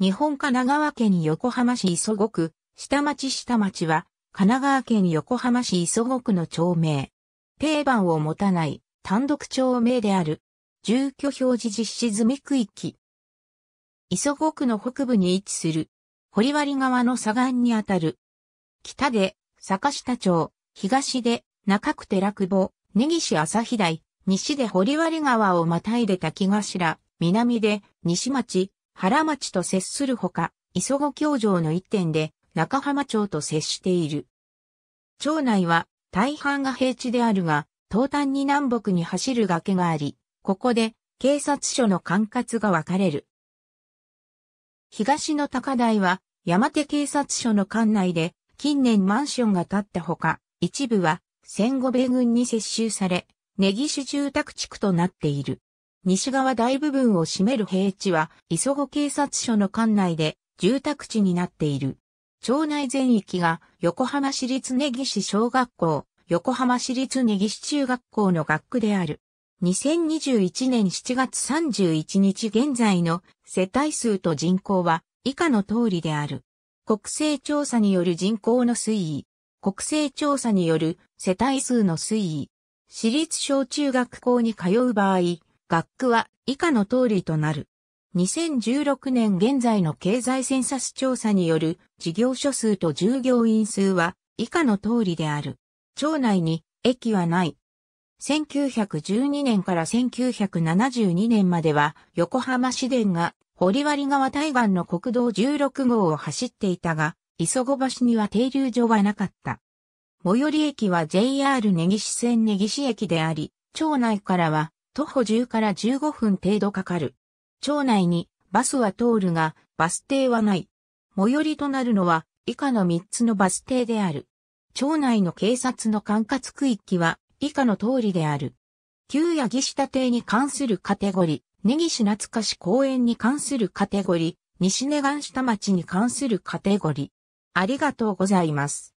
日本神奈川県横浜市磯子区、下町下町は、神奈川県横浜市磯子区の町名。定番を持たない単独町名である。住居表示実施済み区域。磯子区の北部に位置する、堀割川の左岸にあたる。北で、坂下町、東で、中区寺久保、根岸朝日台、西で堀割川をまたいで滝頭、南で、西町、原町と接するほか、磯子教場の一点で中浜町と接している。町内は大半が平地であるが、東端に南北に走る崖があり、ここで警察署の管轄が分かれる。東の高台は山手警察署の管内で近年マンションが建ったほか、一部は戦後米軍に接収され、根岸住宅地区となっている。西側大部分を占める平地は、磯子警察署の管内で住宅地になっている。町内全域が横浜市立根岸小学校、横浜市立根岸中学校の学区である。2021年7月31日現在の世帯数と人口は以下の通りである。国勢調査による人口の推移。国勢調査による世帯数の推移。私立小中学校に通う場合、学区は以下の通りとなる。2016年現在の経済センサス調査による事業所数と従業員数は以下の通りである。町内に駅はない。1912年から1972年までは横浜市電が堀割川対岸の国道16号を走っていたが、磯子橋には停留所はなかった。最寄り駅は JR 根岸線根岸駅であり、町内からは徒歩10から15分程度かかる。町内にバスは通るが、バス停はない。最寄りとなるのは以下の3つのバス停である。町内の警察の管轄区域は以下の通りである。旧八木下邸に関するカテゴリー、根岸懐かし公園に関するカテゴリー、西根岸下町に関するカテゴリー。ありがとうございます。